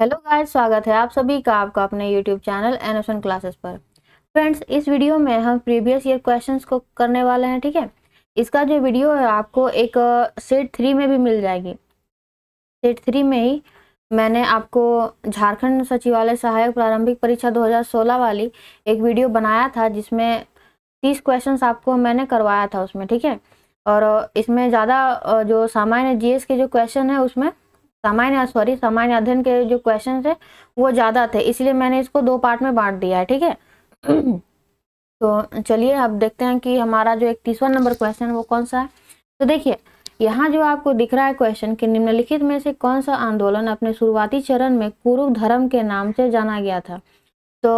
hello guys स्वागत है आप सभी का आपका अपने यूट्यूब चैनल एनोसन क्लासेस पर फ्रेंड्स इस वीडियो में हम प्रीवियस ईयर क्वेश्चंस को करने वाले हैं ठीक है इसका जो वीडियो है आपको एक सेट थ्री में भी मिल जाएगी सेट थ्री में ही मैंने आपको झारखंड सचिवालय सहायक प्रारंभिक परीक्षा दो वाली एक वीडियो बनाया था जिसमें तीस क्वेश्चन आपको मैंने करवाया था उसमें ठीक है और इसमें ज़्यादा जो सामान्य जी के जो क्वेश्चन है उसमें सामान्य सॉरी सामान्य अध्ययन के जो क्वेश्चन थे वो ज़्यादा थे इसलिए मैंने इसको दो पार्ट में बांट दिया है ठीक है तो चलिए अब देखते हैं कि हमारा जो इकतीसवा नंबर क्वेश्चन है वो कौन सा है तो देखिए यहाँ जो आपको दिख रहा है क्वेश्चन कि निम्नलिखित में से कौन सा आंदोलन अपने शुरुआती चरण में कुरु धर्म के नाम से जाना गया था तो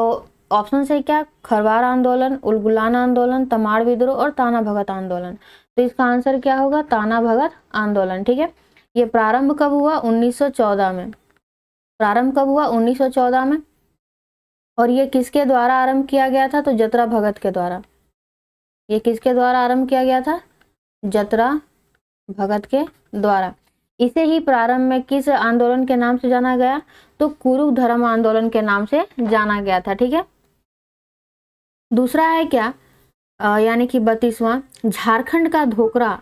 ऑप्शन से क्या खरवार आंदोलन उलगुलान आंदोलन तमाड़ विद्रोह और ताना भगत आंदोलन तो इसका आंसर क्या होगा ताना भगत आंदोलन ठीक है ये प्रारंभ कब हुआ 1914 में प्रारंभ कब हुआ 1914 में और ये किसके द्वारा आरंभ किया गया था तो जतरा भगत के द्वारा ये किसके द्वारा आरंभ किया गया था जतरा भगत के द्वारा इसे ही प्रारंभ में किस आंदोलन के नाम से जाना गया तो कुरु धर्म आंदोलन के नाम से जाना गया था ठीक है दूसरा है क्या यानी कि बत्तीसवां झारखंड का धोकरा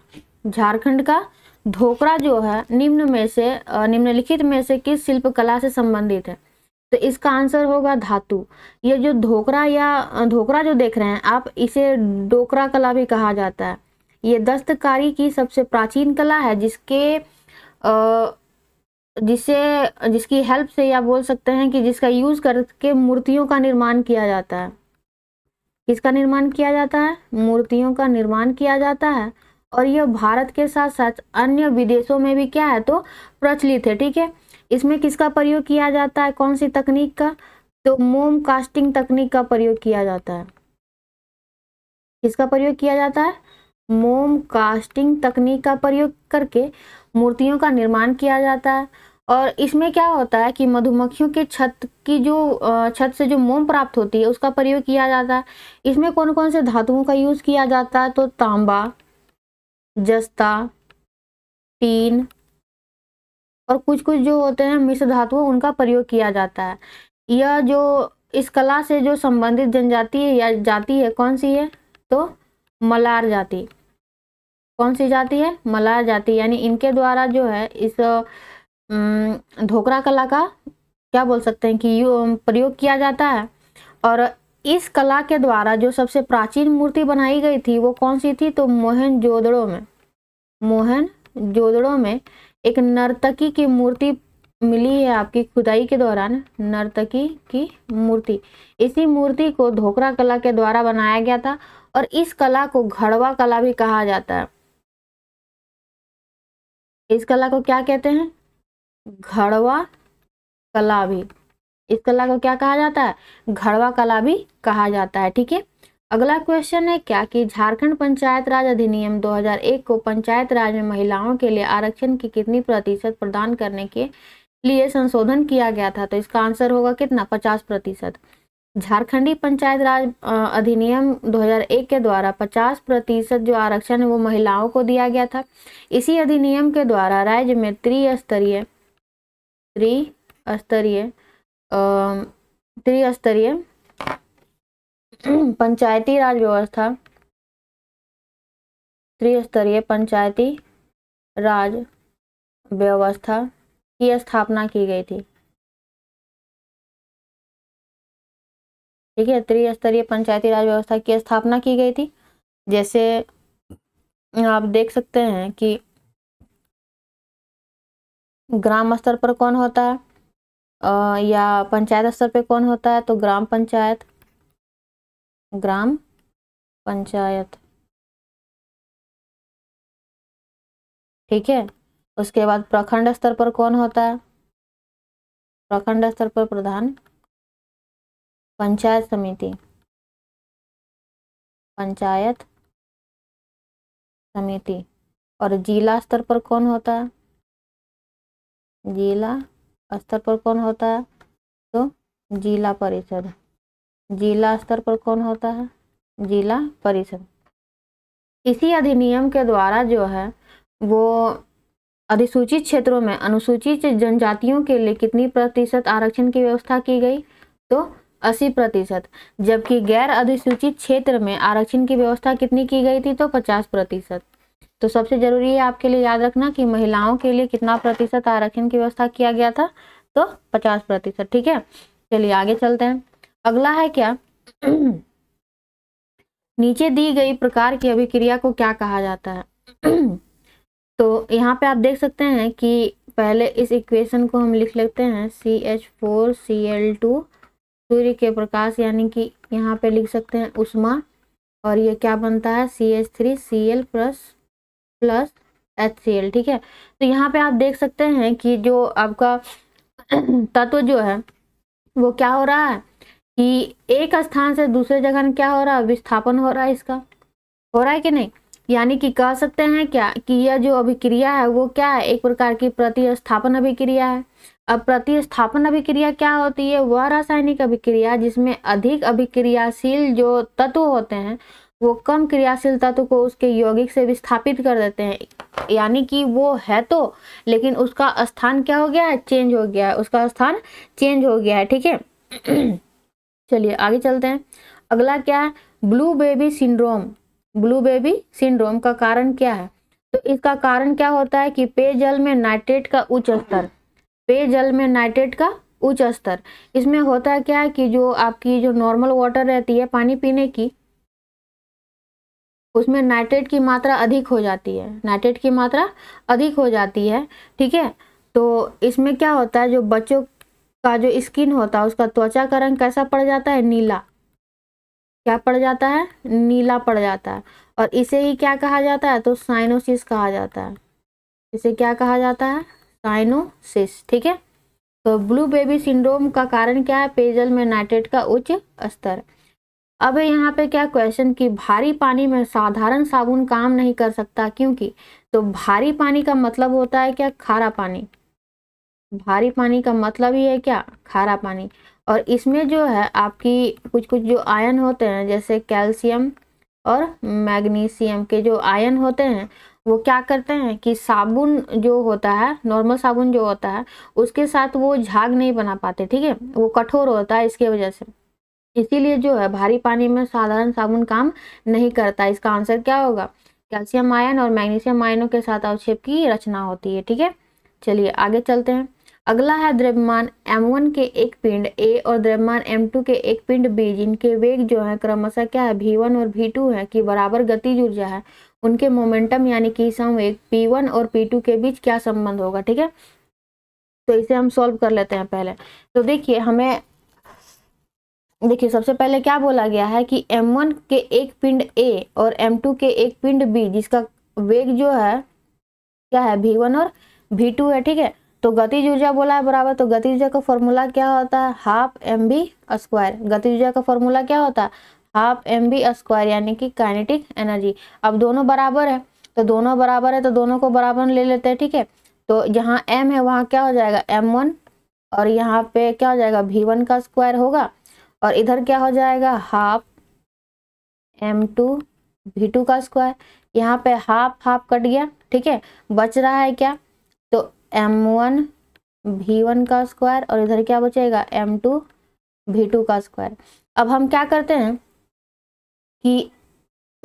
झारखंड का धोकरा जो है निम्न में से निम्नलिखित में से किस शिल्प कला से संबंधित है तो इसका आंसर होगा धातु ये जो धोकरा या धोकरा जो देख रहे हैं आप इसे डोकरा कला भी कहा जाता है ये दस्तकारी की सबसे प्राचीन कला है जिसके जिसे जिसकी हेल्प से या बोल सकते हैं कि जिसका यूज करके मूर्तियों का निर्माण किया जाता है किसका निर्माण किया जाता है मूर्तियों का निर्माण किया जाता है और यह भारत के साथ साथ अन्य विदेशों में भी क्या है तो प्रचलित है ठीक है इसमें किसका प्रयोग किया जाता है कौन सी तकनीक का तो मोम कास्टिंग तकनीक का प्रयोग किया जाता है किसका प्रयोग किया जाता है मोम कास्टिंग तकनीक का प्रयोग करके मूर्तियों का निर्माण किया जाता है और इसमें क्या होता है कि मधुमक्खियों के छत की जो छत से जो मोम प्राप्त होती है उसका प्रयोग किया जाता है इसमें कौन कौन से धातुओं का यूज़ किया जाता है तो तांबा जस्ता टीन और कुछ कुछ जो होते हैं मिश्र धातु उनका प्रयोग किया जाता है यह जो इस कला से जो संबंधित जनजाति है या जाति है कौन सी है तो मलार जाति कौन सी जाति है मलार जाति यानी इनके द्वारा जो है इस ढोकरा कला का क्या बोल सकते हैं कि प्रयोग किया जाता है और इस कला के द्वारा जो सबसे प्राचीन मूर्ति बनाई गई थी वो कौन सी थी तो मोहन जोदड़ो में मोहन जोदड़ो में एक नर्तकी की मूर्ति मिली है आपकी खुदाई के दौरान नर्तकी की मूर्ति इसी मूर्ति को धोकरा कला के द्वारा बनाया गया था और इस कला को घड़वा कला भी कहा जाता है इस कला को क्या कहते हैं घड़वा कला भी इस कला को क्या कहा जाता है घड़वा कला भी कहा जाता है ठीक है अगला क्वेश्चन है क्या कि झारखंड पंचायत राज अधिनियम 2001 को पंचायत राज में महिलाओं के लिए आरक्षण की कितनी प्रतिशत प्रदान करने के लिए संशोधन किया गया था तो इसका आंसर होगा कितना पचास प्रतिशत झारखंडी पंचायत राज अधिनियम 2001 के द्वारा 50 प्रतिशत जो आरक्षण है वो महिलाओं को दिया गया था इसी अधिनियम के द्वारा राज्य में त्रिस्तरीय त्रिस्तरीय त्रिस्तरीय पंचायती राज व्यवस्था त्रिस्तरीय पंचायती राज व्यवस्था की स्थापना की गई थी ठीक है त्रिस्तरीय पंचायती राज व्यवस्था की स्थापना की गई थी जैसे आप देख सकते हैं कि ग्राम स्तर पर कौन होता है या पंचायत स्तर पे कौन होता है तो ग्राम पंचायत ग्राम पंचायत ठीक है उसके बाद प्रखंड स्तर पर कौन होता है प्रखंड स्तर पर प्रधान पंचायत समिति पंचायत समिति और जिला स्तर पर कौन होता है जिला स्तर पर कौन होता है तो जिला परिषद जिला स्तर पर कौन होता है जिला परिषद इसी अधिनियम के द्वारा जो है वो अधिसूचित क्षेत्रों में अनुसूचित जनजातियों के लिए कितनी प्रतिशत आरक्षण की व्यवस्था की गई तो अस्सी प्रतिशत जबकि गैर अधिसूचित क्षेत्र में आरक्षण की व्यवस्था कितनी की गई थी तो पचास प्रतिशत तो सबसे जरूरी है आपके लिए याद रखना कि महिलाओं के लिए कितना प्रतिशत आरक्षण की व्यवस्था किया गया था तो पचास प्रतिशत ठीक है चलिए आगे चलते हैं अगला है क्या नीचे दी गई प्रकार की अभिक्रिया को क्या कहा जाता है तो यहाँ पे आप देख सकते हैं कि पहले इस इक्वेशन को हम लिख लेते हैं C H four C L two सूर्य के प्रकाश यानी कि यहाँ पे लिख सकते हैं उष्मा और ये क्या बनता है C H three C L plus plus H C L ठीक है तो यहाँ पे आप देख सकते हैं कि जो आपका तत्व जो है वो क्या हो रहा है कि एक स्थान से दूसरे जगह क्या हो रहा है विस्थापन हो रहा है इसका हो रहा है कि नहीं यानी कि कह सकते हैं क्या कि यह जो अभिक्रिया है वो क्या है एक प्रकार की प्रतिस्थापन अभिक्रिया है अब प्रतिस्थापन अभिक्रिया क्या होती है वह रासायनिक अभिक्रिया जिसमें अधिक अभिक्रियाशील जो तत्व होते हैं वो कम क्रियाशील तत्व तो को उसके यौगिक से विस्थापित कर देते हैं यानी कि वो है तो लेकिन उसका स्थान क्या हो गया है चेंज हो गया है उसका स्थान चेंज हो गया है ठीक है चलिए आगे चलते हैं अगला क्या है blue baby syndrome blue baby syndrome का कारण क्या है तो इसका कारण क्या होता है कि पेयजल में नाइट्रेट का उच्च स्तर पेयजल में नाइट्रेट का उच्च स्तर इसमें होता है क्या है कि जो आपकी जो नॉर्मल वाटर रहती है पानी पीने की उसमें नाइट्रेट की मात्रा अधिक हो जाती है नाइट्रेट की मात्रा अधिक हो जाती है ठीक है तो इसमें क्या होता है जो बच्चों का जो स्किन होता है उसका त्वचा का रंग कैसा पड़ जाता है नीला क्या पड़ जाता है नीला पड़ जाता है और इसे ही क्या कहा जाता है तो साइनोसिस कहा जाता है इसे क्या कहा जाता है साइनोसिस ठीक है तो ब्लू बेबी सिंड्रोम का कारण क्या है पेयजल में नाइट्रेट का उच्च स्तर अब यहाँ पे क्या क्वेश्चन कि भारी पानी में साधारण साबुन काम नहीं कर सकता क्योंकि तो भारी पानी का मतलब होता है क्या खारा पानी भारी पानी का मतलब ही है क्या खारा पानी और इसमें जो है आपकी कुछ कुछ जो आयन होते हैं जैसे कैल्शियम और मैग्नीशियम के जो आयन होते हैं वो क्या करते हैं कि साबुन जो होता है नॉर्मल साबुन जो होता है उसके साथ वो झाग नहीं बना पाते ठीक है वो कठोर होता है इसके वजह से इसीलिए जो है भारी पानी में साधारण साबुन काम नहीं करता इसका आंसर क्या होगा कैल्शियम आयन और मैग्नीशियम आयनों के साथ अवक्षेप की रचना होती है ठीक है चलिए आगे चलते हैं अगला है द्रव्यमान M1 के एक पिंड A और द्रव्यमान M2 के एक पिंड B जिनके वेग जो है क्रमशः क्या है V1 और V2 है कि बराबर गति ऊर्जा है उनके मोमेंटम यानी कि संवेग P1 और P2 के बीच क्या संबंध होगा ठीक है तो इसे हम सॉल्व कर लेते हैं पहले तो देखिए हमें देखिए सबसे पहले क्या बोला गया है कि M1 के एक पिंड A और M2 के एक पिंड B जिसका वेग जो है क्या है V1 और V2 है ठीक है तो गतिज ऊर्जा बोला है बराबर तो गतिज ऊर्जा का फॉर्मूला क्या होता है हाफ एम बी स्क्वायर गतिज ऊर्जा का फॉर्मूला क्या होता है हाफ एम बी स्क्वायर यानी कि काइनेटिक एनर्जी अब दोनों बराबर है तो दोनों बराबर है तो दोनों को बराबर ले लेते हैं ठीक है तो जहाँ एम है वहाँ क्या हो जाएगा वन और यहाँ पे क्या हो जाएगा वन का स्क्वायर होगा और इधर क्या हो जाएगा half M two V two का स्क्वायर यहाँ पे हाफ हाफ कट गया ठीक है बच रहा है क्या तो एम वन वी वन का स्क्वायर और इधर क्या बचेगा एम टू वी टू का स्क्वायर अब हम क्या करते हैं कि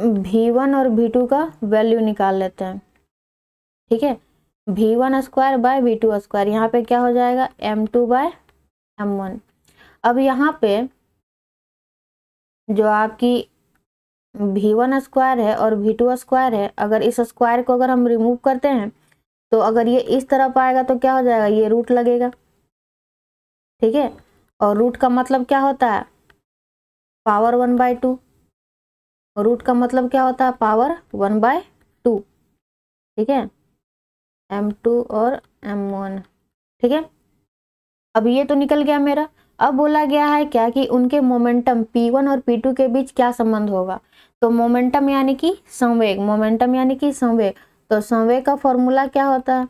वी वन और वी टू का वैल्यू निकाल लेते हैं ठीक है V one square by V two square यहाँ पे क्या हो जाएगा M two by M one अब यहाँ पे जो आपकी वी वन स्क्वायर है और भी टू स्क्वायर है अगर इस स्क्वायर को अगर हम रिमूव करते हैं तो अगर ये इस तरफ आएगा तो क्या हो जाएगा ये रूट लगेगा ठीक है और रूट का मतलब क्या होता है power one by two root का मतलब क्या होता है पावर वन बाय टू ठीक है एम टू और एम वन ठीक है अब ये तो निकल गया मेरा अब बोला गया है क्या कि उनके मोमेंटम P1 और P2 के बीच क्या संबंध होगा तो मोमेंटम यानी कि संवेग मोमेंटम यानी कि संवेग तो संवेग का फॉर्मूला क्या होता है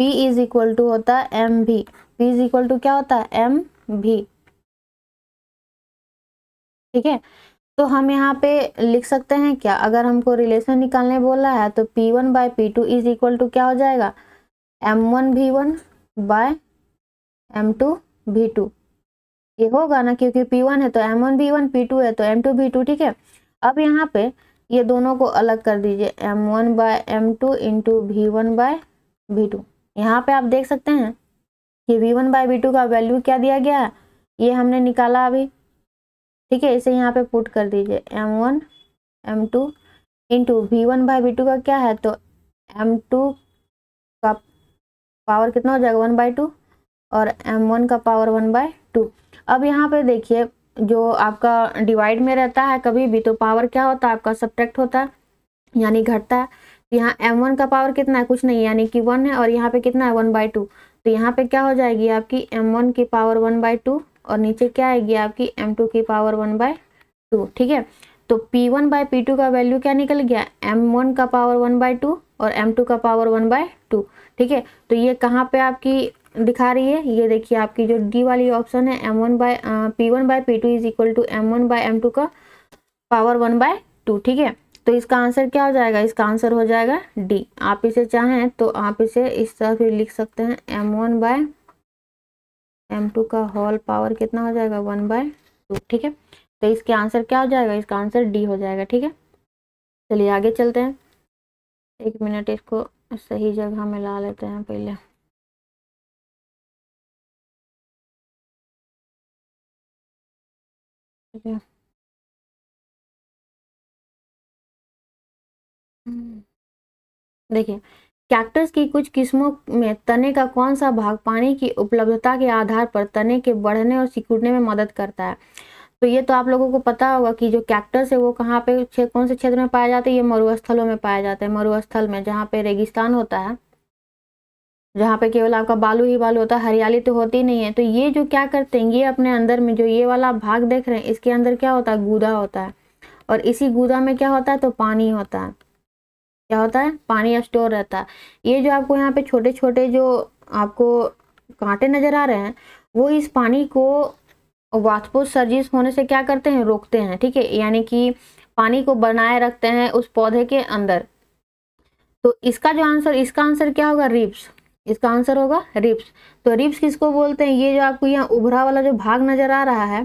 P इज इक्वल टू होता है एम भी पी इज इक्वल टू क्या होता है एम भी ठीक है तो हम यहाँ पे लिख सकते हैं क्या अगर हमको रिलेशन निकालने बोला है तो P one by P two is equal to क्या हो जाएगा एम वन भी वन बाय एम टू भी टू ये होगा ना क्योंकि पी वन है तो M one B one P two है तो एम टू बी टू ठीक है अब यहाँ पे ये दोनों को अलग कर दीजिए M one by M two into V one by V two यहाँ पर आप देख सकते हैं कि V one by V two का वैल्यू क्या दिया गया है ये हमने निकाला अभी ठीक है इसे यहाँ पे पुट कर दीजिए M one M two into V one by V two का क्या है तो एम टू का पावर कितना हो जाएगा वन बाई टू और m1 का पावर वन बाय टू अब यहाँ पे देखिए जो आपका डिवाइड में रहता है कभी भी तो पावर क्या होता है आपका सब्ट्रैक्ट होता है यानी घटता है तो यहाँ m1 का पावर कितना है कुछ नहीं यानी कि वन है और यहाँ पे कितना है वन बाई टू तो यहाँ पे क्या हो जाएगी आपकी m1 की पावर वन बाई टू और नीचे क्या आएगी आपकी m2 की पावर वन बाय टू ठीक है तो P1 वन बाय पी का वैल्यू क्या निकल गया वन का पावर वन बाय टू और टू का पावर वन बाय टू ठीक है तो ये कहाँ पे आपकी दिखा रही है ये देखिए आपकी जो डी वाली ऑप्शन है M one by P one by P two is equal to M one by M two का पावर वन बाय टू ठीक है तो इसका आंसर क्या हो जाएगा इसका आंसर हो जाएगा डी आप इसे चाहें तो आप इसे इस तरह फिर लिख सकते हैं M one by M two का होल पावर कितना हो जाएगा वन बाय टू ठीक है तो इसके आंसर क्या हो जाएगा इसका आंसर डी हो जाएगा ठीक है चलिए आगे चलते हैं एक मिनट इसको सही जगह में ला लेते हैं पहले देखिए कैक्टस की कुछ किस्मों में तने का कौन सा भाग पानी की उपलब्धता के आधार पर तने के बढ़ने और सिकुड़ने में मदद करता है तो ये तो आप लोगों को पता होगा कि जो कैक्टस है वो कहाँ पे कौन से क्षेत्र में पाया जाता है ये मरुस्थलों में पाया जाता है मरुस्थल में जहाँ पे रेगिस्तान होता है जहाँ पे केवल आपका बालू ही बालू होता है हरियाली तो होती नहीं है तो ये जो क्या करते हैं ये अपने अंदर में जो ये वाला भाग देख रहे हैं इसके अंदर क्या होता है गूदा होता है और इसी गूदा में क्या होता है तो पानी होता है क्या होता है पानी स्टोर रहता है ये जो आपको यहाँ पे छोटे छोटे जो आपको कांटे नज़र आ रहे हैं वो इस पानी को वाष्पोत्सर्जित होने से क्या करते हैं रोकते हैं ठीक है यानी कि पानी को बनाए रखते हैं उस पौधे के अंदर तो इसका जो आंसर इसका आंसर क्या होगा रिप्स इसका आंसर होगा रिप्स तो रिप्स किसको बोलते हैं ये जो आपको यहाँ उभरा वाला जो भाग नज़र आ रहा है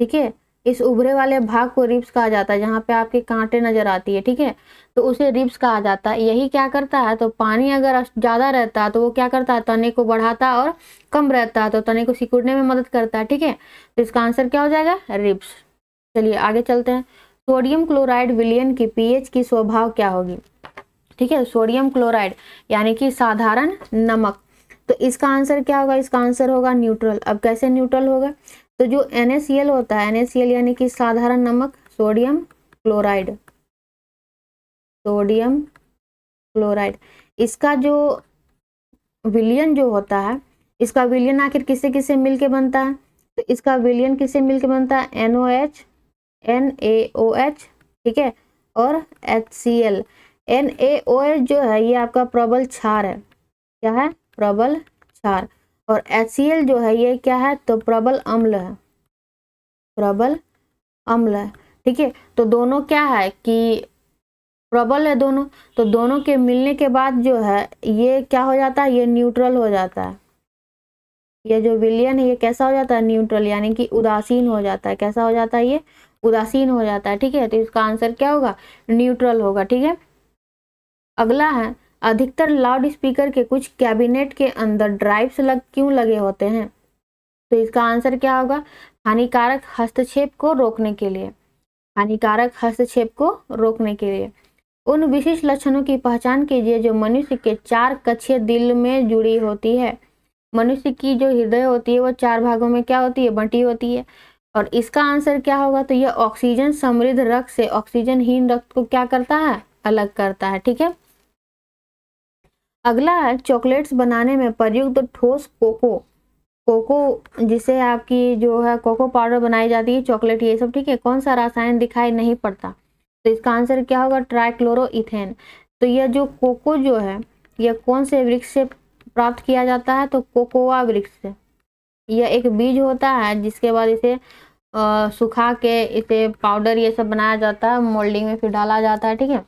ठीक है इस उभरे वाले भाग को रिप्स कहा जाता है जहाँ पे आपके कांटे नज़र आती है ठीक है तो उसे रिप्स कहा जाता है यही क्या करता है तो पानी अगर ज़्यादा रहता है तो वो क्या करता है तने को बढ़ाता और कम रहता है तो तने को सिकुड़ने में मदद करता है ठीक है तो इसका आंसर क्या हो जाएगा रिप्स चलिए आगे चलते हैं सोडियम क्लोराइड विलियन की पीएच की स्वभाव क्या होगी ठीक है सोडियम क्लोराइड यानी कि साधारण नमक तो इसका आंसर क्या होगा इसका आंसर होगा न्यूट्रल अब कैसे न्यूट्रल होगा तो जो एन होता है एन यानी कि साधारण नमक सोडियम क्लोराइड सोडियम क्लोराइड इसका जो विलियन जो होता है इसका विलियन आखिर किससे किससे मिलके बनता है तो इसका विलियन किससे मिलके बनता है N O H N A O H ठीक है और H C L N A O L जो है ये आपका प्रबल क्षार है क्या है प्रबल क्षार और एच सी एल जो है ये क्या है तो प्रबल अम्ल है प्रबल अम्ल है ठीक है तो दोनों क्या है कि प्रबल है दोनों तो दोनों के मिलने के बाद जो है ये क्या हो जाता है ये न्यूट्रल हो जाता है ये जो विलियन है ये कैसा हो जाता है न्यूट्रल यानी कि उदासीन हो जाता है कैसा हो जाता है ये उदासीन हो जाता है ठीक है तो इसका आंसर क्या होगा न्यूट्रल होगा ठीक है अगला है अधिकतर लाउड स्पीकर के कुछ कैबिनेट के अंदर ड्राइव्स लग क्यों लगे होते हैं तो इसका आंसर क्या होगा हानिकारक हस्तक्षेप को रोकने के लिए हानिकारक हस्तक्षेप को रोकने के लिए उन विशिष्ट लक्षणों की पहचान कीजिए जो मनुष्य के चार कच्छे दिल में जुड़ी होती है मनुष्य की जो हृदय होती है वो चार भागों में क्या होती है बंटी होती है और इसका आंसर क्या होगा तो यह ऑक्सीजन समृद्ध रक्त से ऑक्सीजनहीन रक्त को क्या करता है अलग करता है ठीक है अगला है चॉकलेट्स बनाने में प्रयुक्त ठोस कोको कोको जिसे आपकी जो है कोको पाउडर बनाई जाती है चॉकलेट ये सब ठीक है कौन सा रासायन दिखाई नहीं पड़ता तो इसका आंसर क्या होगा इथेन तो यह जो कोको जो है यह कौन से वृक्ष से प्राप्त किया जाता है तो कोकोआ वृक्ष से यह एक बीज होता है जिसके बाद इसे आ, सुखा के इसे पाउडर ये सब बनाया जाता है मोल्डिंग में फिर डाला जाता है ठीक है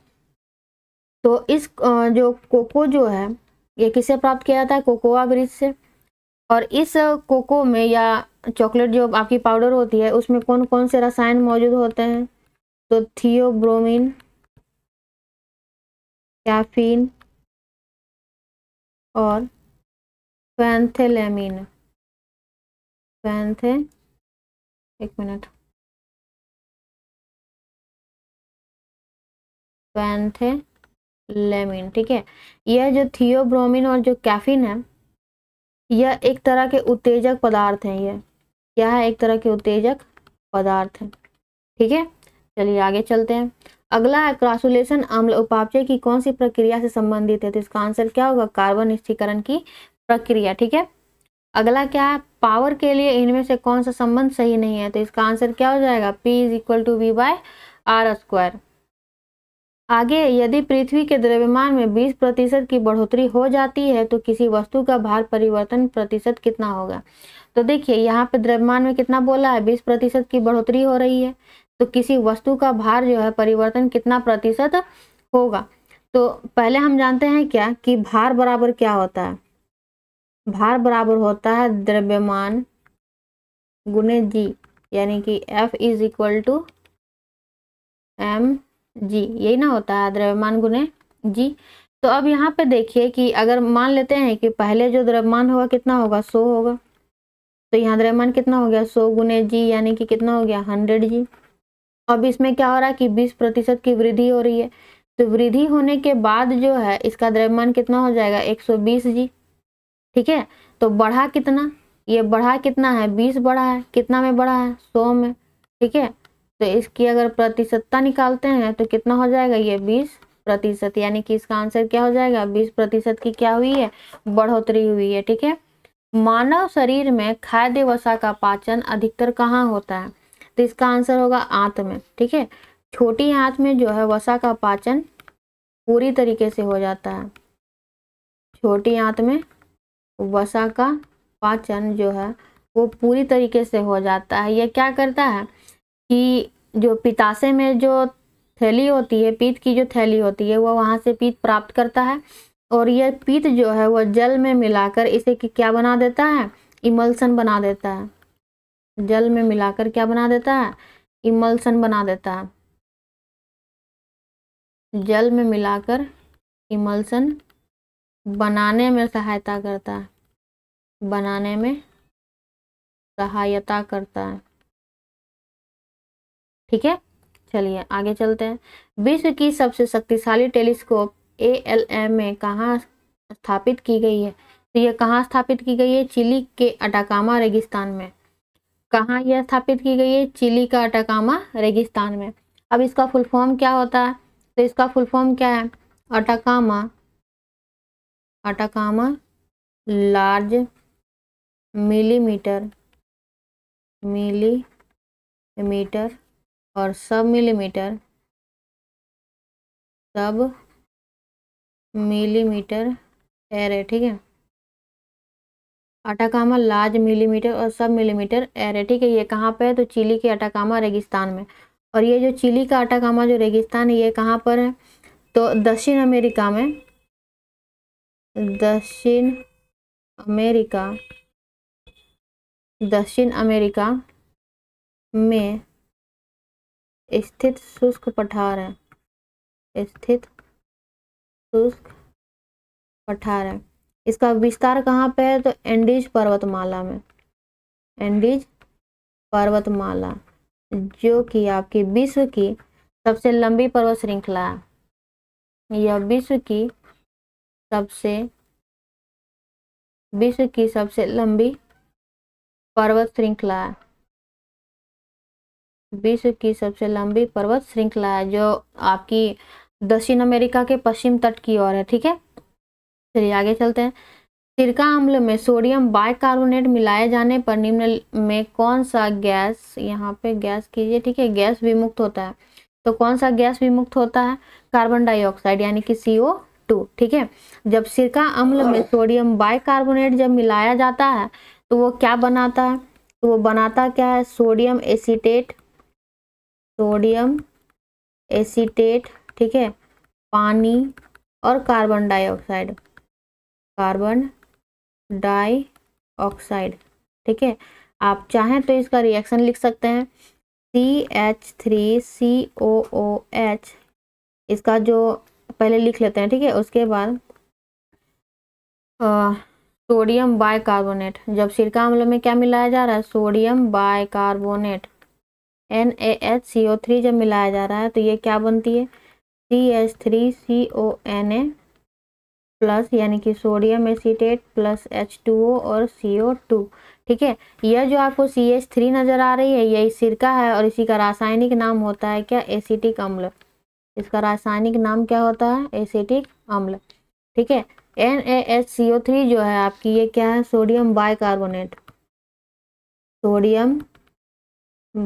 तो इस जो कोको जो है ये किससे प्राप्त किया जाता है कोकोआ ब्रिज से और इस कोको में या चॉकलेट जो आपकी पाउडर होती है उसमें कौन कौन से रसायन मौजूद होते हैं तो थियोब्रोमिन कैफीन और फैंथेलेमिन फैंथे एक मिनट फैंथे लेमिन ठीक है यह जो थियोब्रोमिन और जो कैफिन है यह एक तरह के उत्तेजक पदार्थ है यह क्या है एक तरह के उत्तेजक पदार्थ है ठीक है चलिए आगे चलते हैं अगला है क्रासुलेशन अम्ल उपापचय की कौन सी प्रक्रिया से संबंधित है तो इसका आंसर क्या होगा कार्बन निष्ठीकरण की प्रक्रिया ठीक है अगला क्या है पावर के लिए इनमें से कौन सा संबंध सही नहीं है तो इसका आंसर क्या हो जाएगा P is equal to V by R square आगे यदि पृथ्वी के द्रव्यमान में 20 प्रतिशत की बढ़ोतरी हो जाती है तो किसी वस्तु का भार परिवर्तन प्रतिशत कितना होगा तो देखिए यहाँ पे द्रव्यमान में कितना बोला है 20 प्रतिशत की बढ़ोतरी हो रही है तो किसी वस्तु का भार जो है परिवर्तन कितना प्रतिशत होगा तो पहले हम जानते हैं क्या कि भार बराबर क्या होता है भार बराबर होता है द्रव्यमान गुने जी यानी कि F is equal to M G यही ना होता है द्रव्यमान गुने जी तो अब यहाँ पे देखिए कि अगर मान लेते हैं कि पहले जो द्रव्यमान होगा कितना होगा सौ होगा तो यहाँ द्रव्यमान कितना हो गया सौ गुने जी यानी कि कितना हो गया हंड्रेड जी अब इसमें क्या हो रहा है कि बीस प्रतिशत की वृद्धि हो रही है तो वृद्धि होने के बाद जो है इसका द्रव्यमान कितना हो जाएगा एक सौ बीस जी ठीक है तो बढ़ा कितना ये बढ़ा कितना है बीस बढ़ा है कितना में बढ़ा है सौ में ठीक है तो इसकी अगर प्रतिशतता निकालते हैं तो कितना हो जाएगा ये बीस प्रतिशत यानी कि इसका आंसर क्या हो जाएगा बीस प्रतिशत की क्या हुई है बढ़ोतरी हुई है ठीक है मानव शरीर में खाद्य वसा का पाचन अधिकतर कहाँ होता है तो इसका आंसर होगा आंत में ठीक है छोटी आंत में जो है वसा का पाचन पूरी तरीके से हो जाता है छोटी आंत में वसा का पाचन जो है वो पूरी तरीके से हो जाता है यह क्या करता है कि जो पिताशे में जो थैली होती है पीत की जो थैली होती है वह वहाँ से पीत प्राप्त करता है और यह पीत जो है वह जल में मिलाकर इसे क्या बना देता है इमल्सन बना देता है जल में मिलाकर क्या बना देता है इमल्सन बना देता है जल में मिलाकर इमल्सन बनाने में सहायता करता है बनाने में सहायता करता है ठीक है चलिए आगे चलते हैं विश्व की सबसे शक्तिशाली टेलीस्कोप ए एल एम में कहाँ स्थापित की गई है तो यह कहाँ स्थापित की गई है चिली के अटाकामा रेगिस्तान में कहाँ यह स्थापित की गई है चिली का अटाकामा रेगिस्तान में अब इसका फुल फॉर्म क्या होता है तो इसका फुल फॉर्म क्या है Atacama Atacama large millimetre millimetre और सब मिलीमीटर सब मिलीमीटर एरे ठीक है अटाकामा लार्ज मिलीमीटर और सब मिलीमीटर एरे ठीक है ये कहाँ पे है तो चिली के अटाकामा रेगिस्तान में और ये जो चिली का अटाकामा जो रेगिस्तान है ये कहाँ पर है तो दक्षिण अमेरिका में दक्षिण अमेरिका दक्षिण अमेरिका में स्थित शुष्क पठार है स्थित शुष्क पठार है इसका विस्तार कहाँ पे है तो एंडीज पर्वतमाला में एंडीज पर्वतमाला जो कि आपकी विश्व की सबसे लंबी पर्वत श्रृंखला है यह विश्व की सबसे विश्व की सबसे लंबी पर्वत श्रृंखला है विश्व की सबसे लंबी पर्वत श्रृंखला है जो आपकी दक्षिण अमेरिका के पश्चिम तट की ओर है ठीक है चलिए आगे चलते हैं सिरका अम्ल में सोडियम बाइकार्बोनेट मिलाए जाने पर निम्न में कौन सा गैस यहाँ पे गैस कीजिए ठीक है गैस विमुक्त होता है तो कौन सा गैस विमुक्त होता है कार्बन डाइऑक्साइड यानी कि सी टू ठीक है जब सिरका अम्ल में सोडियम बाइकार्बोनेट जब मिलाया जाता है तो वो क्या बनाता है तो वो बनाता क्या है सोडियम एसीटेट सोडियम एसीटेट ठीक है पानी और कार्बन डाइऑक्साइड कार्बन डाइऑक्साइड ठीक है आप चाहें तो इसका रिएक्शन लिख सकते हैं C H three C O O H इसका जो पहले लिख लेते हैं ठीक है उसके बाद सोडियम बाइकार्बोनेट जब सिरका अम्ल में क्या मिलाया जा रहा है sodium bicarbonate N A H C O three जब मिलाया जा रहा है तो ये क्या बनती है C H three C O N A plus यानी कि sodium acetate plus H two O और सी ओ टू ठीक है यह जो आपको सी एच थ्री नज़र आ रही है यही सिरका है और इसी का रासायनिक नाम होता है क्या एसीटिक अम्ल इसका रासायनिक नाम क्या होता है एसीटिक अम्ल ठीक है N A H C O three जो है आपकी ये क्या है sodium bi sodium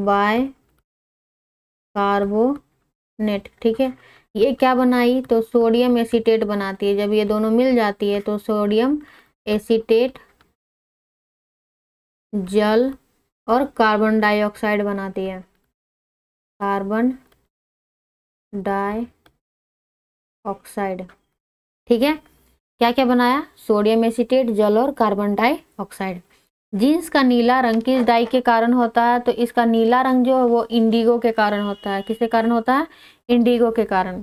bicarbonate ठीक है ये क्या बनाई तो सोडियम एसीटेट बनाती है जब ये दोनों मिल जाती है तो सोडियम एसीटेट जल और कार्बन डाइऑक्साइड बनाती है कार्बन डाई ऑक्साइड ठीक है क्या क्या बनाया सोडियम एसीटेट जल और कार्बन डाइऑक्साइड जीन्स का नीला रंग किस डाई के कारण होता है तो इसका नीला रंग जो है वो इंडिगो के कारण होता है किसके कारण होता है इंडिगो के कारण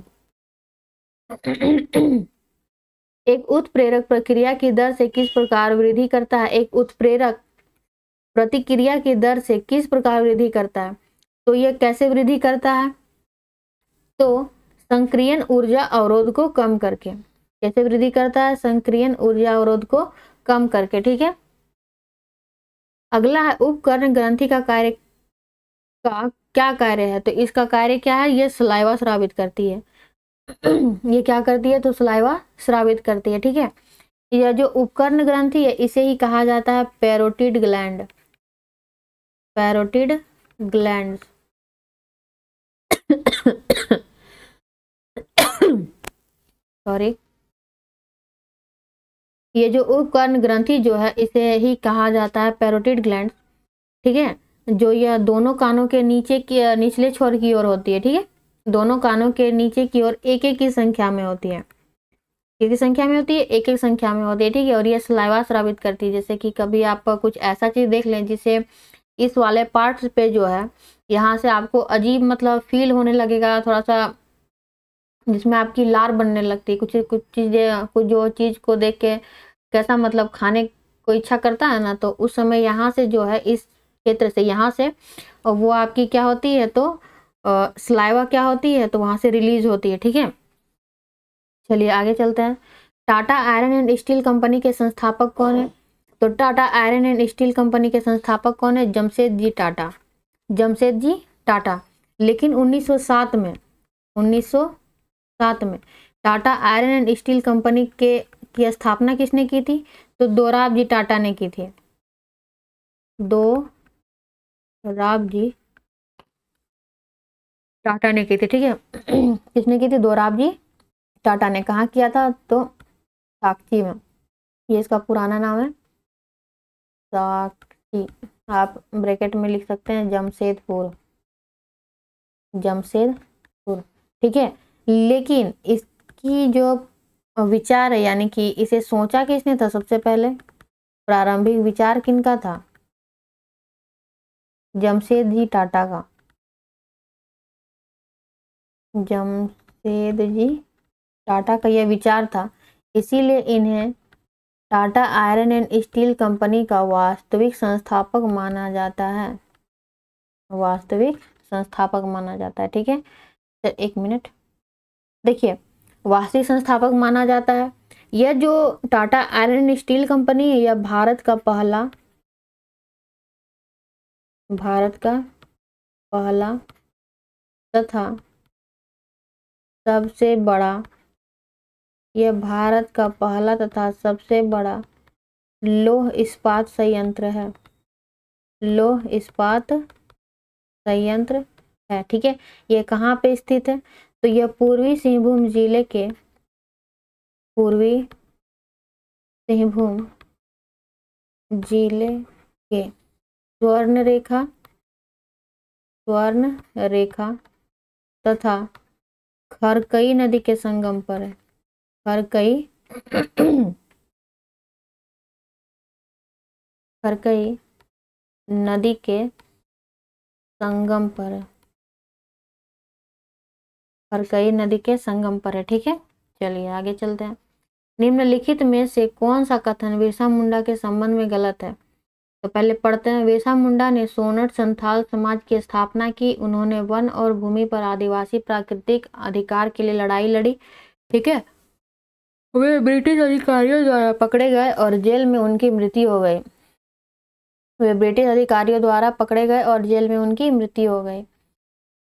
एक उत्प्रेरक प्रक्रिया की दर से किस प्रकार वृद्धि करता है एक उत्प्रेरक प्रतिक्रिया की दर से किस प्रकार वृद्धि करता है तो यह कैसे वृद्धि करता है तो संक्रियन ऊर्जा अवरोध को कम करके कैसे वृद्धि करता है संक्रियन ऊर्जा अवरोध को कम करके ठीक है अगला है उपकरण ग्रंथि का कार्य का क्या कार्य है तो इसका कार्य क्या है ये सलाइवा श्रावित करती है ये क्या करती है तो सलाइवा श्रावित करती है ठीक है यह जो उपकर्ण ग्रंथि है इसे ही कहा जाता है parotid gland parotid gland sorry ये जो उपकर्ण ग्रंथि जो है इसे ही कहा जाता है पैरोटिड ग्लैंड ठीक है जो यह दोनों कानों के नीचे की निचले छोर की ओर होती है ठीक है दोनों कानों के नीचे की ओर एक एक की संख्या में होती है कितनी संख्या में होती है एक एक संख्या में होती है ठीक है और ये सलाइवा स्रावित करती है जैसे कि कभी आप कुछ ऐसा चीज़ देख लें जिसे इस वाले पार्ट पे जो है यहाँ से आपको अजीब मतलब फील होने लगेगा थोड़ा सा जिसमें आपकी लार बनने लगती है कुछ कुछ चीज़ें कुछ जो चीज़ को देख के कैसा मतलब खाने को इच्छा करता है ना तो उस समय यहाँ से जो है इस क्षेत्र से यहाँ से और वो आपकी क्या होती है तो स्लाइवा क्या होती है तो वहाँ से रिलीज होती है ठीक है चलिए आगे चलते हैं Tata iron and steel company के संस्थापक कौन है तो Tata iron and steel company के संस्थापक कौन है जमशेद जी टाटा जमशेद जी टाटा लेकिन 1907 में सात में Tata iron and steel company के की स्थापना किसने की थी तो दोराब जी टाटा ने की थी दो राब जी टाटा ने की थी ठीक है किसने की थी दोराब जी टाटा ने कहा किया था तो साक्षी में ये इसका पुराना नाम है साक्षी आप ब्रैकेट में लिख सकते हैं जमशेदपुर जमशेदपुर ठीक है लेकिन इसकी जो विचार है यानी कि इसे सोचा किसने था सबसे पहले प्रारंभिक विचार किनका था जमशेद जी टाटा का जमशेद जी टाटा का यह विचार था इसीलिए इन्हें Tata iron and steel company का वास्तविक संस्थापक माना जाता है वास्तविक संस्थापक माना जाता है ठीक है सर एक मिनट देखिए वास्तविक संस्थापक माना जाता है यह जो टाटा आयरन स्टील कंपनी है यह भारत का पहला भारत का पहला तथा सबसे बड़ा यह भारत का पहला तथा सबसे बड़ा लोह इस्पात संयंत्र है लोह इस्पात संयंत्र है ठीक है यह कहाँ पे स्थित है तो यह पूर्वी सिंहभूम जिले के पूर्वी सिंहभूम जिले के स्वर्ण रेखा स्वर्ण रेखा तथा खरकई नदी के संगम पर है खरकई खरकई नदी के संगम पर है और कई नदी के संगम पर है ठीक है चलिए आगे चलते हैं निम्नलिखित में से कौन सा कथन बिरसा मुंडा के संबंध में गलत है तो पहले पढ़ते हैं बिरसा मुंडा ने सोनट संथाल समाज की स्थापना की उन्होंने वन और भूमि पर आदिवासी प्राकृतिक अधिकार के लिए लड़ाई लड़ी ठीक है वे ब्रिटिश अधिकारियों द्वारा पकड़े गए और जेल में उनकी मृत्यु हो गई वे ब्रिटिश अधिकारियों द्वारा पकड़े गए और जेल में उनकी मृत्यु हो गई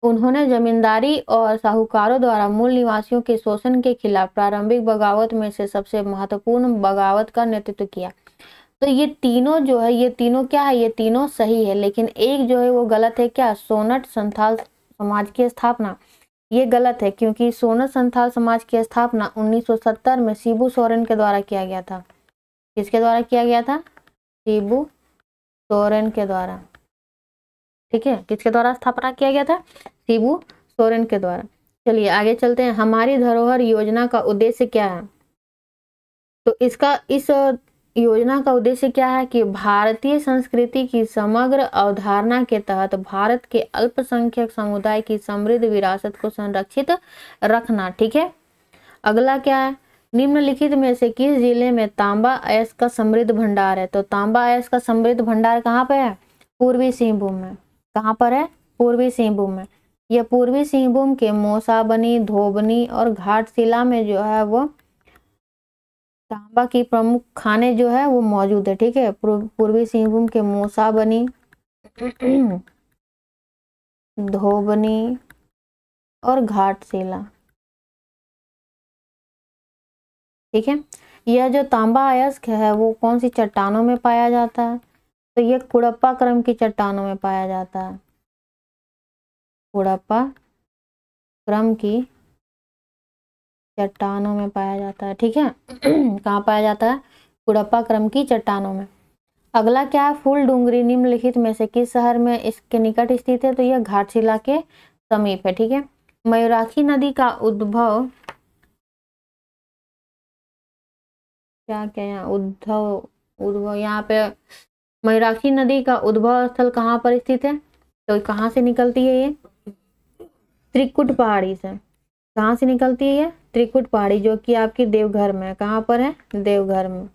उन्होंने जमींदारी और साहूकारों द्वारा मूल निवासियों के शोषण के खिलाफ प्रारंभिक बगावत में से सबसे महत्वपूर्ण बगावत का नेतृत्व किया तो ये तीनों जो है ये तीनों क्या है ये तीनों सही है लेकिन एक जो है वो गलत है क्या सोनट संथाल समाज की स्थापना ये गलत है क्योंकि सोनट संथाल समाज की स्थापना 1970 में शिबू सोरेन के द्वारा किया गया था किसके द्वारा किया गया था शिबू सोरेन के द्वारा ठीक है किसके द्वारा स्थापना किया गया था शिबू सोरेन के द्वारा चलिए आगे चलते हैं हमारी धरोहर योजना का उद्देश्य क्या है तो इसका इस योजना का उद्देश्य क्या है कि भारतीय संस्कृति की समग्र अवधारणा के तहत भारत के अल्पसंख्यक समुदाय की समृद्ध विरासत को संरक्षित रखना ठीक है अगला क्या है निम्नलिखित में से किस जिले में तांबा अयस का समृद्ध भंडार है तो तांबा अयस का समृद्ध भंडार कहाँ पर है पूर्वी सिंहभूम में कहाँ पर है पूर्वी सिंहभूम में यह पूर्वी सिंहभूम के मोसाबनी धोबनी और घाटशिला में जो है वो तांबा की प्रमुख खाने जो है वो मौजूद है ठीक है पूर्वी सिंहभूम के मोसाबनी धोबनी और घाटशिला ठीक है यह जो तांबा अयस्क है वो कौन सी चट्टानों में पाया जाता है तो यह कुड़प्पा क्रम की चट्टानों में पाया जाता है हड़प्पा क्रम की चट्टानों में पाया जाता है ठीक है कहाँ पाया जाता है कुड़प्पा क्रम की चट्टानों में अगला क्या है फूल डूंगरी निम्नलिखित में से किस शहर में इसके निकट स्थित है तो यह घाटशिला के समीप है ठीक है मयूराखी नदी का उद्भव क्या क्या यहाँ उद्भव उद्भव यहाँ पे मयूराखी नदी का उद्भव स्थल कहाँ पर स्थित है तो कहाँ से निकलती है ये त्रिकुट पहाड़ी से कहाँ से निकलती है ये त्रिकुट पहाड़ी जो कि आपकी देवघर में कहाँ पर है देवघर में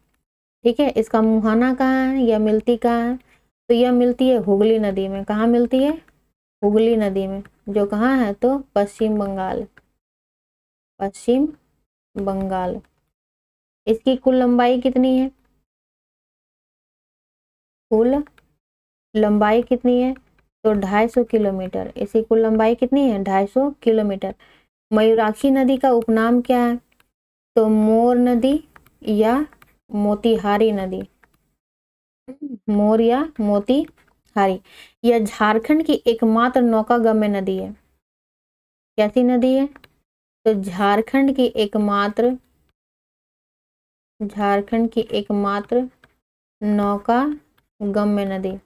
ठीक है इसका मुहाना कहाँ है यह मिलती कहाँ है तो यह मिलती है हुगली नदी में कहाँ मिलती है हुगली नदी में जो कहाँ है तो पश्चिम बंगाल पश्चिम बंगाल इसकी कुल लंबाई कितनी है कुल लंबाई कितनी है तो 250 किलोमीटर इसी कुल लंबाई कितनी है 250 किलोमीटर मयूराक्षी नदी का उपनाम क्या है तो मोर नदी या मोतिहारी नदी मोर या मोतिहारी यह झारखंड की एकमात्र नौका गम्य नदी है कैसी नदी है तो झारखंड की एकमात्र झारखंड की एकमात्र नौका गम्य नदी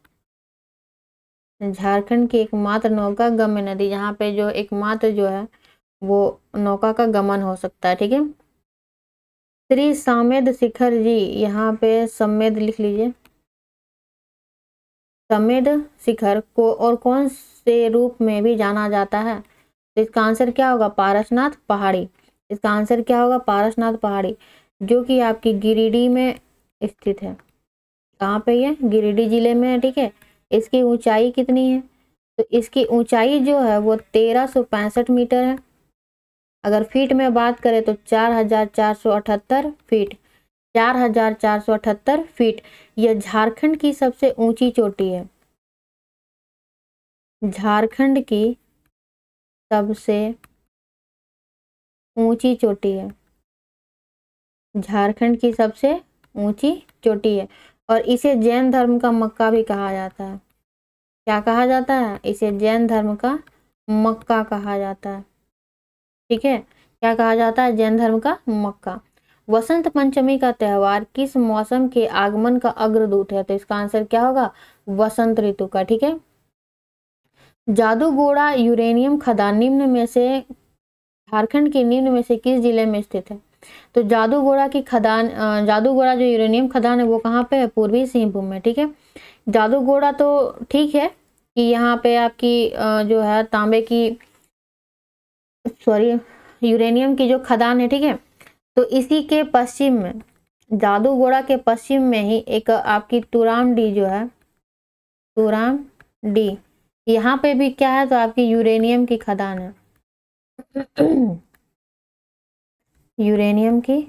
झारखंड की एकमात्र नौका गम्य नदी यहाँ पे जो एकमात्र जो है वो नौका का गमन हो सकता है ठीक है श्री सामेद शिखर जी यहाँ पे समेद लिख लीजिए समेद शिखर को और कौन से रूप में भी जाना जाता है तो इसका आंसर क्या होगा पारसनाथ पहाड़ी इसका आंसर क्या होगा पारसनाथ पहाड़ी जो कि आपकी गिरिडीह में स्थित है कहाँ पे ये गिरिडीह जिले में है ठीक है इसकी ऊंचाई कितनी है तो इसकी ऊंचाई जो है वो तेरह सौ पैंसठ मीटर है अगर फीट में बात करें तो चार हजार चार सौ अठहत्तर फीट चार हजार चार सौ अठहत्तर फीट यह झारखंड की सबसे ऊंची चोटी है झारखंड की सबसे ऊंची चोटी है झारखंड की सबसे ऊंची चोटी है और इसे जैन धर्म का मक्का भी कहा जाता है क्या कहा जाता है इसे जैन धर्म का मक्का कहा जाता है ठीक है क्या कहा जाता है जैन धर्म का मक्का वसंत पंचमी का त्यौहार किस मौसम के आगमन का अग्रदूत है तो इसका आंसर क्या होगा वसंत ऋतु का ठीक है जादू घोड़ा यूरेनियम खदान निम्न में से झारखंड के निम्न में से किस जिले में स्थित है तो जादूगोड़ा की खदान घोड़ा जो यूरेनियम खदान है वो कहाँ पे है पूर्वी सिंहभूम में ठीक है जादू घोड़ा तो ठीक है कि यहाँ पे आपकी जो है तांबे की सॉरी यूरेनियम की जो खदान है ठीक है तो इसी के पश्चिम में जादू घोड़ा के पश्चिम में ही एक आपकी तुराम डी जो है तुराम डी यहाँ पे भी क्या है तो आपकी यूरेनियम की खदान है यूरेनियम की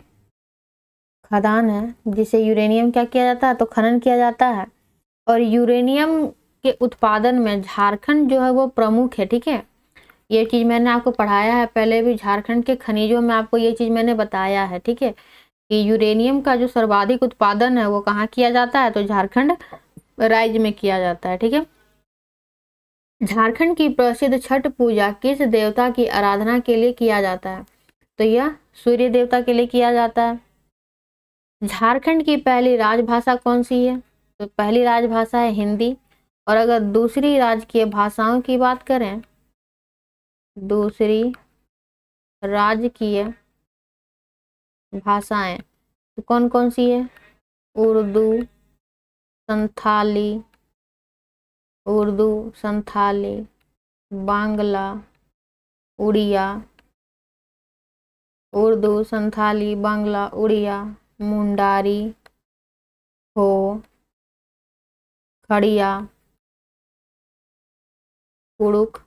खदान है जिसे यूरेनियम क्या किया जाता है तो खनन किया जाता है और यूरेनियम के उत्पादन में झारखंड जो है वो प्रमुख है ठीक है ये चीज़ मैंने आपको पढ़ाया है पहले भी झारखंड के खनिजों में आपको ये चीज़ मैंने बताया है ठीक है कि यूरेनियम का जो सर्वाधिक उत्पादन है वो कहाँ किया जाता है तो झारखंड राज्य में किया जाता है ठीक है झारखंड की प्रसिद्ध छठ पूजा किस देवता की आराधना के लिए किया जाता है तो यह सूर्य देवता के लिए किया जाता है झारखंड की पहली राजभाषा कौन सी है तो पहली राजभाषा है हिंदी और अगर दूसरी राजकीय भाषाओं की बात करें दूसरी राजकीय भाषाएं तो कौन कौन सी है उर्दू संथाली उर्दू संथाली बांग्ला उड़िया उर्दू संथाली बांग्ला उड़िया मुंडारी हो खड़िया कुड़ुक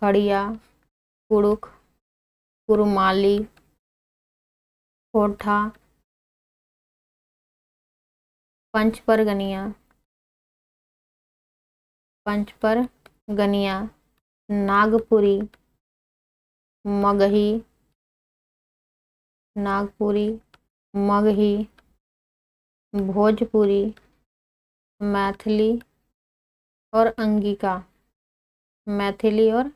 खड़िया कुड़ुक कुरुमाली कोठा पंचपरगनिया पंचपरगनिया नागपुरी मगही नागपुरी मगही भोजपुरी मैथिली और अंगिका मैथिली और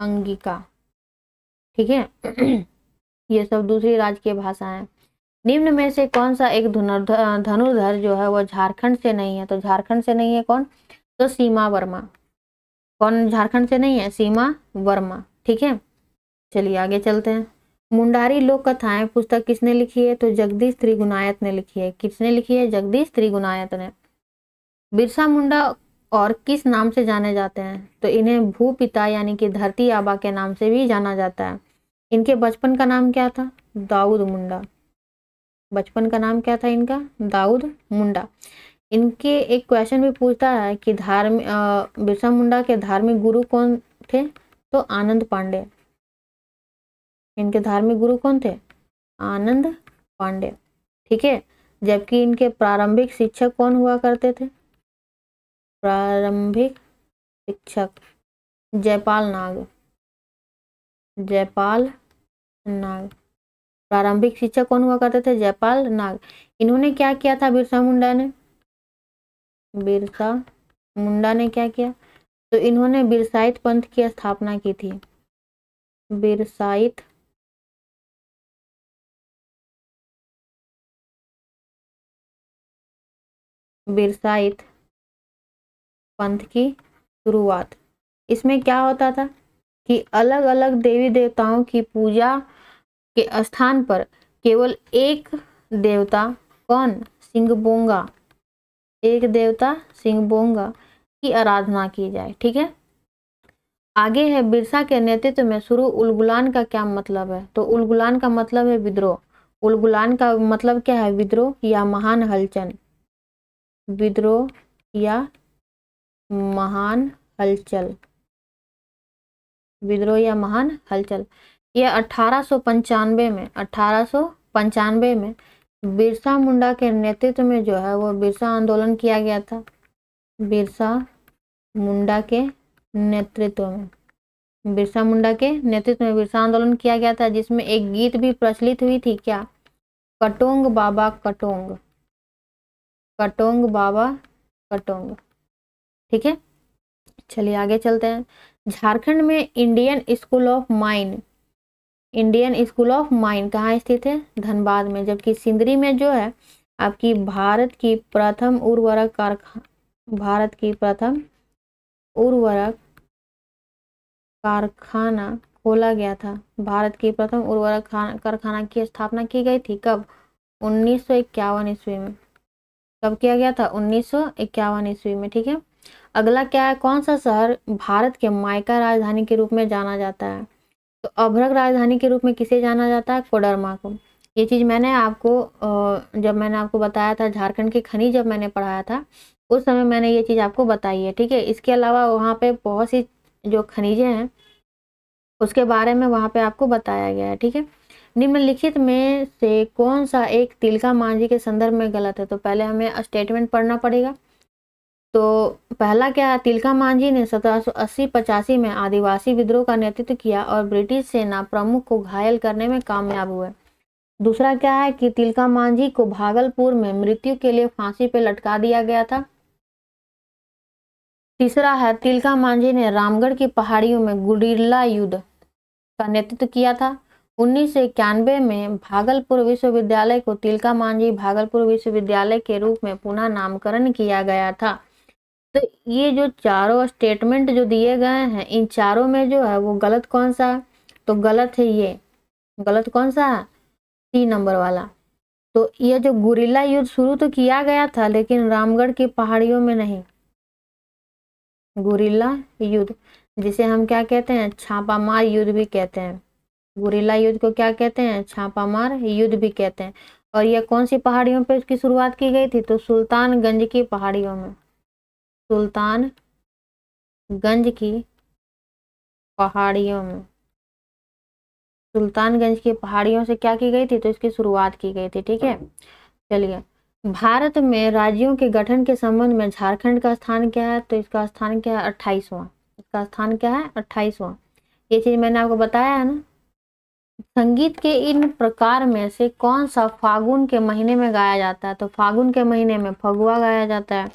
अंगिका ठीक है ये सब दूसरी राज्य की भाषा है निम्न में से कौन सा एक धनुर्धर जो है वो झारखंड से नहीं है तो झारखंड से नहीं है कौन तो सीमा वर्मा कौन झारखंड से नहीं है सीमा वर्मा ठीक है चलिए आगे चलते हैं मुंडारी लोक कथाएं पुस्तक किसने लिखी है तो जगदीश त्रिगुनायत ने लिखी है किसने लिखी है जगदीश त्रिगुनायत ने बिरसा मुंडा और किस नाम से जाने जाते हैं तो इन्हें भूपिता यानी कि धरती आबा के नाम से भी जाना जाता है इनके बचपन का नाम क्या था दाऊद मुंडा बचपन का नाम क्या था इनका दाऊद मुंडा इनके एक क्वेश्चन भी पूछता है कि धार्मिक बिरसा मुंडा के धार्मिक गुरु कौन थे तो आनंद पांडे इनके धार्मिक गुरु कौन थे आनंद पांडे ठीक है जबकि इनके प्रारंभिक शिक्षक कौन हुआ करते थे प्रारंभिक शिक्षक जयपाल नाग जयपाल नाग प्रारंभिक शिक्षक कौन हुआ करते थे जयपाल नाग इन्होंने क्या किया था बिरसा मुंडा ने बिरसा मुंडा ने क्या किया तो इन्होंने बिरसाइत पंथ की स्थापना की थी बिरसाइत बिरसाइत पंथ की शुरुआत इसमें क्या होता था कि अलग अलग देवी देवताओं की पूजा के स्थान पर केवल एक देवता कौन सिंहबोंगा एक देवता सिंहबोंगा की आराधना की जाए ठीक है आगे है बिरसा के नेतृत्व में शुरू उलगुलान का क्या मतलब है तो उलगुलान का मतलब है विद्रोह उलगुलान का मतलब क्या है विद्रोह या महान हलचल विद्रोह या महान हलचल विद्रोह या महान हलचल यह अठारह में अठारह में बिरसा मुंडा के नेतृत्व में जो है वो बिरसा आंदोलन किया गया था बिरसा मुंडा के नेतृत्व में बिरसा मुंडा के नेतृत्व में बिरसा आंदोलन किया गया था जिसमें एक गीत भी प्रचलित हुई थी क्या कटोंग बाबा कटोंग कटोंग बाबा कटोंग ठीक है चलिए आगे चलते हैं झारखंड में Indian school of mine Indian school of mine कहाँ स्थित है धनबाद में जबकि सिंदरी में जो है आपकी भारत की प्रथम उर्वरक कारखाना भारत की प्रथम उर्वरक कारखाना खोला गया था भारत की प्रथम उर्वरक कारखाना की स्थापना की गई थी कब उन्नीस सौ ईस्वी में कब किया गया था उन्नीस सौ इक्यावन ईस्वी में ठीक है अगला क्या है कौन सा शहर भारत के मायका राजधानी के रूप में जाना जाता है तो अभ्रक राजधानी के रूप में किसे जाना जाता है कोडरमा को ये चीज़ मैंने आपको जब मैंने आपको बताया था झारखंड के खनी जब मैंने पढ़ाया था उस समय मैंने ये चीज़ आपको बताई है ठीक है इसके अलावा वहाँ पे बहुत सी जो खनिजें हैं उसके बारे में वहाँ पे आपको बताया गया है ठीक है निम्नलिखित में से कौन सा एक तिलका मांझी के संदर्भ में गलत है तो पहले हमें स्टेटमेंट पढ़ना पड़ेगा तो पहला क्या है तिलका मांझी ने सत्रह अस्सी पचासी में आदिवासी विद्रोह का नेतृत्व किया और ब्रिटिश सेना प्रमुख को घायल करने में कामयाब हुए दूसरा क्या है कि तिलका मांझी को भागलपुर में मृत्यु के लिए फांसी पर लटका दिया गया था तीसरा है तिलका मांझी ने रामगढ़ की पहाड़ियों में गुडिल्ला युद्ध का नेतृत्व किया था उन्नीस में भागलपुर विश्वविद्यालय को तिलका मांझी भागलपुर विश्वविद्यालय के रूप में पुनः नामकरण किया गया था तो ये जो चारों स्टेटमेंट जो दिए गए हैं इन चारों में जो है वो गलत कौन सा तो गलत है ये गलत कौन सा है तीन नंबर वाला तो ये जो गुरीला युद्ध शुरू तो किया गया था लेकिन रामगढ़ की पहाड़ियों में नहीं गुरीला युद्ध जिसे हम क्या कहते हैं छापामार युद्ध भी कहते हैं गुरीला युद्ध को क्या कहते हैं छापामार युद्ध भी कहते हैं और यह कौन सी पहाड़ियों पर इसकी शुरुआत की गई थी तो सुल्तानगंज की पहाड़ियों में सुल्तानगंज की पहाड़ियों में सुल्तानगंज की पहाड़ियों से क्या की गई थी तो इसकी शुरुआत की गई थी ठीक है चलिए भारत में राज्यों के गठन के संबंध में झारखंड का स्थान क्या है तो इसका स्थान क्या है अट्ठाईसवां इसका स्थान क्या है अट्ठाईसवां ये चीज़ मैंने आपको बताया है ना संगीत के इन प्रकार में से कौन सा फागुन के महीने में गाया जाता है तो फागुन के महीने में फगुआ गाया जाता है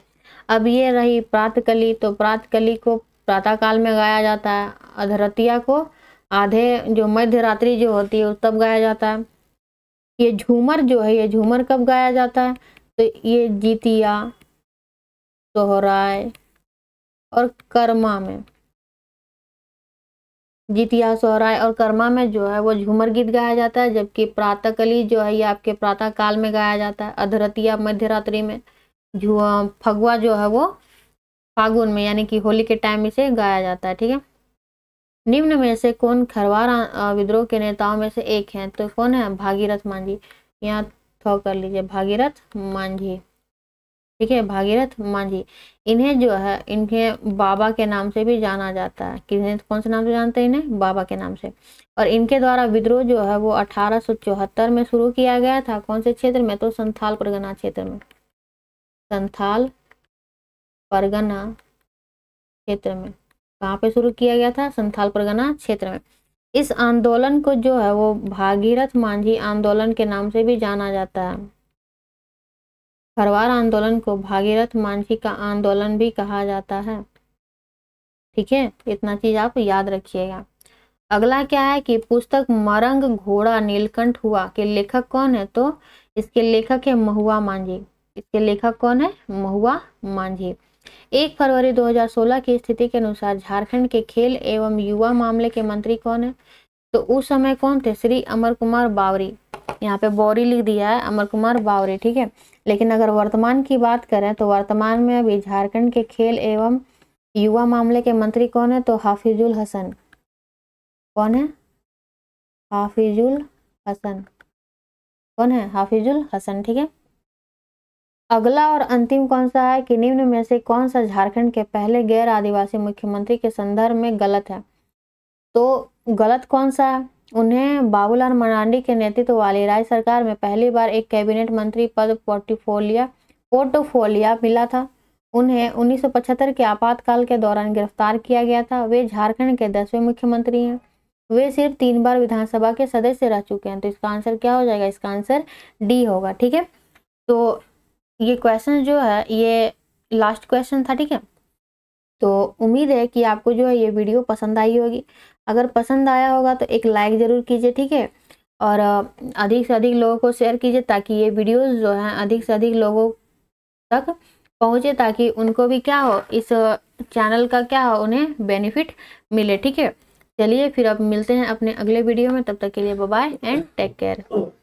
अब ये रही प्रातकली तो प्रातकली को प्रातःकाल में गाया जाता है अधरतिया को आधे जो मध्य रात्रि जो होती है तब गाया जाता है ये झूमर जो है ये झूमर कब गाया जाता है तो ये जीतिया सोहराय और कर्मा में जितिया सोहराय और कर्मा में जो है वो झूमर गीत गाया जाता है जबकि प्रातःकली जो है ये आपके प्रातः काल में गाया जाता है अधरतिया मध्यरात्रि में फगुआ जो है वो फागुन में यानी कि होली के टाइम इसे गाया जाता है ठीक है निम्न में से कौन खरवार विद्रोह के नेताओं में से एक हैं तो कौन है भागीरथ मांझी यहाँ थो कर लीजिए भागीरथ मांझी ठीक है भागीरथ मांझी इन्हें जो है इनके बाबा के नाम से भी जाना जाता है किन्हें कौन से नाम से जानते हैं इन्हें बाबा के नाम से और इनके द्वारा विद्रोह जो है वो अठारह में शुरू किया गया था कौन से क्षेत्र में तो संथाल परगना क्षेत्र में संथाल परगना क्षेत्र में कहाँ पे शुरू किया गया था संथाल परगना क्षेत्र में इस आंदोलन को जो है वो भागीरथ मांझी आंदोलन के नाम से भी जाना जाता है खरवार आंदोलन को भागीरथ मांझी का आंदोलन भी कहा जाता है ठीक है इतना चीज आप याद रखिएगा अगला क्या है कि पुस्तक मरंग घोड़ा नीलकंठ हुआ के लेखक कौन है तो इसके लेखक है महुआ मांझी इसके लेखक कौन है महुआ मांझी एक फरवरी 2016 की स्थिति के अनुसार झारखंड के खेल एवं युवा मामले के मंत्री कौन है तो उस समय कौन थे श्री अमर कुमार बावरी यहाँ पे बौरी लिख दिया है अमर कुमार बावरी ठीक है लेकिन अगर वर्तमान की बात करें तो वर्तमान में अभी झारखंड के खेल एवं युवा मामले के मंत्री कौन है तो हाफिजुल हसन कौन है हाफिजुल हसन कौन है हाफिजुल हसन ठीक है अगला और अंतिम कौन सा है कि निम्न में से कौन सा झारखंड के पहले गैर आदिवासी मुख्यमंत्री के संदर्भ में गलत है तो गलत कौन सा है उन्हें बाबूलाल मरांडी के नेतृत्व वाली राज्य सरकार में पहली बार एक कैबिनेट मंत्री पद पोर्टफोलिया पोर्टफोलिया मिला था उन्हें 1975 के आपातकाल के दौरान गिरफ्तार किया गया था वे झारखंड के दसवें मुख्यमंत्री हैं वे सिर्फ तीन बार विधानसभा के सदस्य रह चुके हैं तो इसका आंसर क्या हो जाएगा इसका आंसर डी होगा ठीक है तो ये क्वेश्चन जो है ये लास्ट क्वेश्चन था ठीक है तो उम्मीद है कि आपको जो है ये वीडियो पसंद आई होगी अगर पसंद आया होगा तो एक लाइक ज़रूर कीजिए ठीक है और अधिक से अधिक लोगों को शेयर कीजिए ताकि ये वीडियोस जो हैं अधिक से अधिक लोगों तक पहुँचे ताकि उनको भी क्या हो इस चैनल का क्या हो उन्हें बेनिफिट मिले ठीक है चलिए फिर अब मिलते हैं अपने अगले वीडियो में तब तक के लिए बाय एंड टेक केयर